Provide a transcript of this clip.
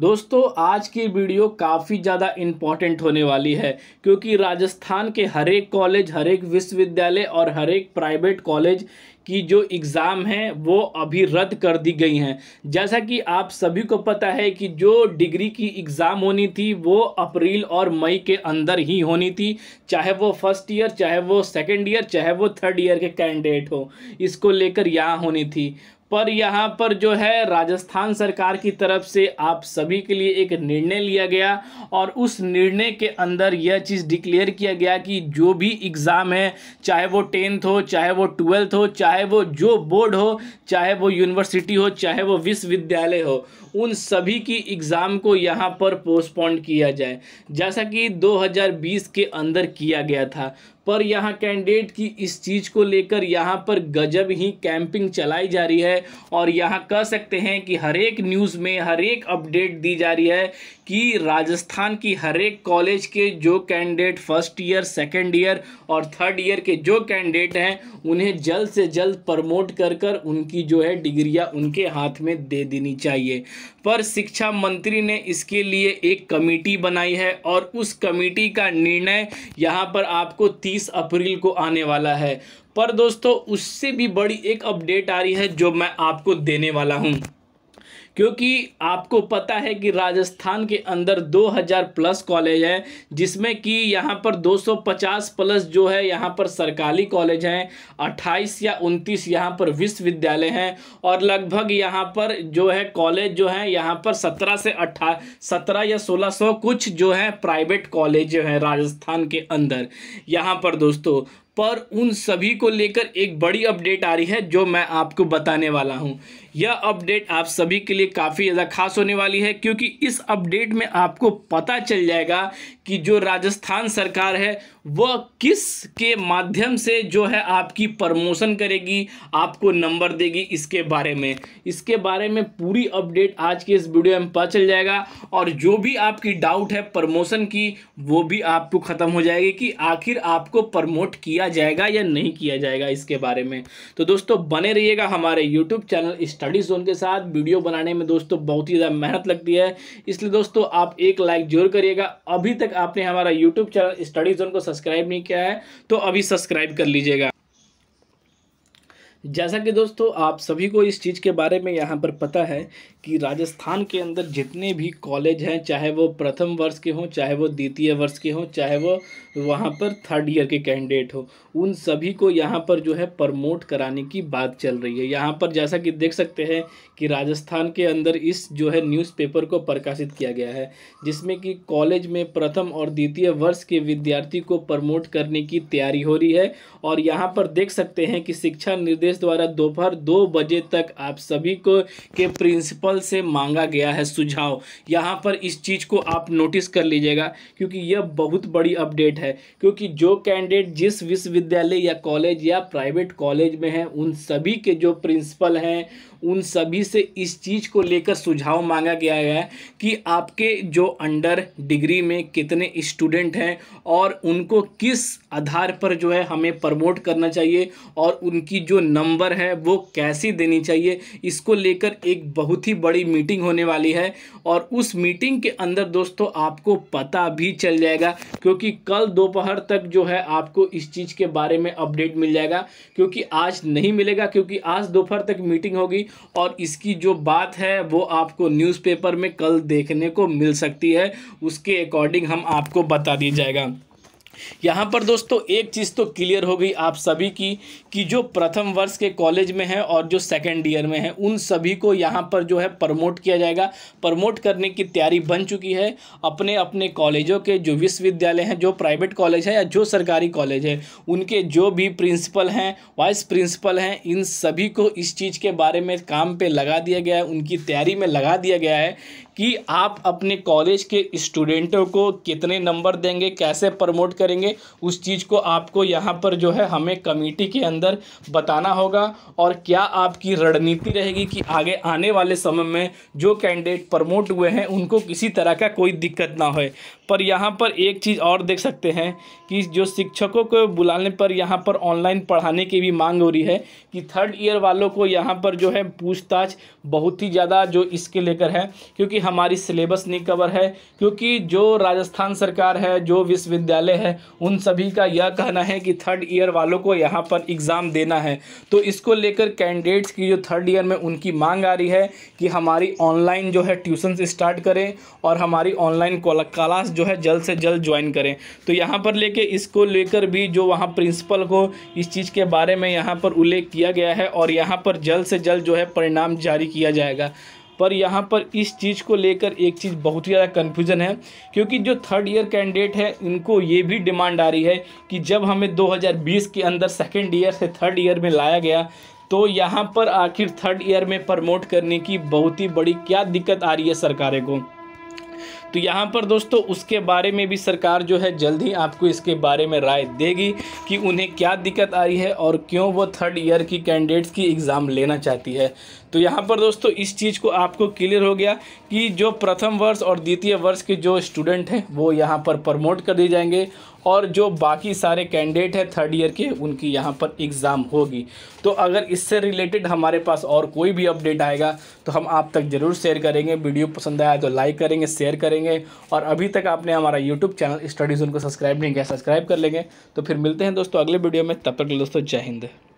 दोस्तों आज की वीडियो काफ़ी ज़्यादा इम्पॉर्टेंट होने वाली है क्योंकि राजस्थान के हर एक कॉलेज हर एक विश्वविद्यालय और हर एक प्राइवेट कॉलेज की जो एग्ज़ाम हैं वो अभी रद्द कर दी गई हैं जैसा कि आप सभी को पता है कि जो डिग्री की एग्ज़ाम होनी थी वो अप्रैल और मई के अंदर ही होनी थी चाहे वो फर्स्ट ईयर चाहे वो सेकेंड ईयर चाहे वो थर्ड ईयर के कैंडिडेट हो इसको लेकर यहाँ होनी थी पर यहाँ पर जो है राजस्थान सरकार की तरफ से आप सभी के लिए एक निर्णय लिया गया और उस निर्णय के अंदर यह चीज़ डिक्लेयर किया गया कि जो भी एग्ज़ाम है चाहे वो टेंथ हो चाहे वो ट्वेल्थ हो चाहे वो जो बोर्ड हो चाहे वो यूनिवर्सिटी हो चाहे वो विश्वविद्यालय हो उन सभी की एग्ज़ाम को यहाँ पर पोस्टपोन्ड किया जाए जैसा कि दो के अंदर किया गया था पर यहाँ कैंडिडेट की इस चीज़ को लेकर यहाँ पर गजब ही कैंपिंग चलाई जा रही है और यहाँ कह सकते हैं कि हर एक न्यूज़ में हर एक अपडेट दी जा रही है कि राजस्थान की हर एक कॉलेज के जो candidate first year second year और थर्ड ईयर के जो कैंडिडेट हैं उन्हें जल्द से जल्द प्रमोट कर कर उनकी जो है डिग्रियाँ उनके हाथ में दे देनी चाहिए पर शिक्षा मंत्री ने इसके लिए एक कमेटी बनाई है और उस कमेटी का निर्णय यहाँ पर आपको 30 अप्रैल को आने वाला है पर दोस्तों उससे भी बड़ी एक अपडेट आ रही है जो मैं आपको देने वाला हूँ क्योंकि आपको पता है कि राजस्थान के अंदर 2000 प्लस कॉलेज हैं जिसमें कि यहाँ पर 250 प्लस जो है यहाँ पर सरकारी कॉलेज हैं 28 या 29 यहाँ पर विश्वविद्यालय हैं और लगभग यहाँ पर जो है कॉलेज जो है यहाँ पर 17 से अट्ठा सत्रह या 1600 कुछ जो है प्राइवेट कॉलेज हैं राजस्थान के अंदर यहाँ पर दोस्तों पर उन सभी को लेकर एक बड़ी अपडेट आ रही है जो मैं आपको बताने वाला हूं यह अपडेट आप सभी के लिए काफ़ी ज़्यादा खास होने वाली है क्योंकि इस अपडेट में आपको पता चल जाएगा कि जो राजस्थान सरकार है वह किस के माध्यम से जो है आपकी प्रमोशन करेगी आपको नंबर देगी इसके बारे में इसके बारे में पूरी अपडेट आज के इस वीडियो में पता चल जाएगा और जो भी आपकी डाउट है प्रमोशन की वो भी आपको ख़त्म हो जाएगी कि आखिर आपको प्रमोट किया जाएगा या नहीं किया जाएगा इसके बारे में तो दोस्तों बने रहिएगा हमारे यूट्यूब चैनल स्टडी जोन के साथ वीडियो बनाने में दोस्तों बहुत ही ज़्यादा मेहनत लगती है इसलिए दोस्तों आप एक लाइक जरूर करिएगा अभी तक आपने हमारा यूट्यूब चैनल स्टडी जोन को सब्सक्राइब नहीं किया है तो अभी सब्सक्राइब कर लीजिएगा जैसा कि दोस्तों आप सभी को इस चीज़ के बारे में यहाँ पर पता है कि राजस्थान के अंदर जितने भी कॉलेज हैं चाहे वो प्रथम वर्ष के हों चाहे वो द्वितीय वर्ष के हों चाहे वो वहाँ पर थर्ड ईयर के कैंडिडेट हो उन सभी को यहाँ पर जो है प्रमोट कराने की बात चल रही है यहाँ पर जैसा कि देख सकते हैं कि राजस्थान के अंदर इस जो है न्यूज़पेपर को प्रकाशित किया गया है जिसमें कि कॉलेज में प्रथम और द्वितीय वर्ष के विद्यार्थी को प्रमोट करने की तैयारी हो रही है और यहाँ पर देख सकते हैं कि शिक्षा निर्देश प्रदेश द्वारा दोपहर दो बजे तक आप सभी को के प्रिंसिपल से मांगा गया है सुझाव यहाँ पर इस चीज़ को आप नोटिस कर लीजिएगा क्योंकि यह बहुत बड़ी अपडेट है क्योंकि जो कैंडिडेट जिस विश्वविद्यालय या कॉलेज या प्राइवेट कॉलेज में हैं उन सभी के जो प्रिंसिपल हैं उन सभी से इस चीज़ को लेकर सुझाव मांगा गया है कि आपके जो अंडर डिग्री में कितने स्टूडेंट हैं और उनको किस आधार पर जो है हमें प्रमोट करना चाहिए और उनकी जो न नंबर है वो कैसी देनी चाहिए इसको लेकर एक बहुत ही बड़ी मीटिंग होने वाली है और उस मीटिंग के अंदर दोस्तों आपको पता भी चल जाएगा क्योंकि कल दोपहर तक जो है आपको इस चीज़ के बारे में अपडेट मिल जाएगा क्योंकि आज नहीं मिलेगा क्योंकि आज दोपहर तक मीटिंग होगी और इसकी जो बात है वो आपको न्यूज़पेपर में कल देखने को मिल सकती है उसके अकॉर्डिंग हम आपको बता दिया जाएगा यहाँ पर दोस्तों एक चीज़ तो क्लियर हो गई आप सभी की कि जो प्रथम वर्ष के कॉलेज में है और जो सेकेंड ईयर में है उन सभी को यहाँ पर जो है प्रमोट किया जाएगा प्रमोट करने की तैयारी बन चुकी है अपने अपने कॉलेजों के जो विश्वविद्यालय हैं जो प्राइवेट कॉलेज है या जो सरकारी कॉलेज है उनके जो भी प्रिंसिपल हैं वाइस प्रिंसिपल हैं इन सभी को इस चीज़ के बारे में काम पर लगा दिया गया है उनकी तैयारी में लगा दिया गया है कि आप अपने कॉलेज के स्टूडेंटों को कितने नंबर देंगे कैसे प्रमोट करें करेंगे उस चीज़ को आपको यहाँ पर जो है हमें कमेटी के अंदर बताना होगा और क्या आपकी रणनीति रहेगी कि आगे आने वाले समय में जो कैंडिडेट प्रमोट हुए हैं उनको किसी तरह का कोई दिक्कत ना हो पर यहाँ पर एक चीज़ और देख सकते हैं कि जो शिक्षकों को बुलाने पर यहाँ पर ऑनलाइन पढ़ाने की भी मांग हो रही है कि थर्ड ईयर वालों को यहाँ पर जो है पूछताछ बहुत ही ज़्यादा जो इसके लेकर है क्योंकि हमारी सिलेबस नहीं कवर है क्योंकि जो राजस्थान सरकार है जो विश्वविद्यालय है उन सभी का यह कहना है कि थर्ड ईयर वालों को यहाँ पर एग्ज़ाम देना है तो इसको लेकर कैंडिडेट्स की जो थर्ड ईयर में उनकी मांग आ रही है कि हमारी ऑनलाइन जो है ट्यूशन स्टार्ट करें और हमारी ऑनलाइन क्लास जो है जल्द से जल्द ज्वाइन करें तो यहाँ पर लेके इसको लेकर भी जो वहाँ प्रिंसिपल को इस चीज़ के बारे में यहाँ पर उल्लेख किया गया है और यहाँ पर जल्द से जल्द जो है परिणाम जारी किया जाएगा पर यहाँ पर इस चीज़ को लेकर एक चीज़ बहुत ही ज़्यादा कन्फ्यूज़न है क्योंकि जो थर्ड ईयर कैंडिडेट है इनको ये भी डिमांड आ रही है कि जब हमें 2020 के अंदर सेकेंड ईयर से थर्ड ईयर में लाया गया तो यहाँ पर आखिर थर्ड ईयर में प्रमोट करने की बहुत ही बड़ी क्या दिक्कत आ रही है सरकारें को तो यहाँ पर दोस्तों उसके बारे में भी सरकार जो है जल्द ही आपको इसके बारे में राय देगी कि उन्हें क्या दिक्कत आई है और क्यों वो थर्ड ईयर की कैंडिडेट्स की एग्ज़ाम लेना चाहती है तो यहाँ पर दोस्तों इस चीज़ को आपको क्लियर हो गया कि जो प्रथम वर्ष और द्वितीय वर्ष के जो स्टूडेंट हैं वो यहाँ पर प्रमोट कर दिए जाएंगे और जो बाकी सारे कैंडिडेट हैं थर्ड ईयर के उनकी यहाँ पर एग्ज़ाम होगी तो अगर इससे रिलेटेड हमारे पास और कोई भी अपडेट आएगा तो हम आप तक ज़रूर शेयर करेंगे वीडियो पसंद आया तो लाइक करेंगे शेयर करेंगे और अभी तक आपने हमारा यूट्यूब चैनल स्टडीज़ उनको सब्सक्राइब नहीं किया सब्सक्राइब कर लेंगे तो फिर मिलते हैं दोस्तों अगले वीडियो में तब तक दोस्तों जय हिंद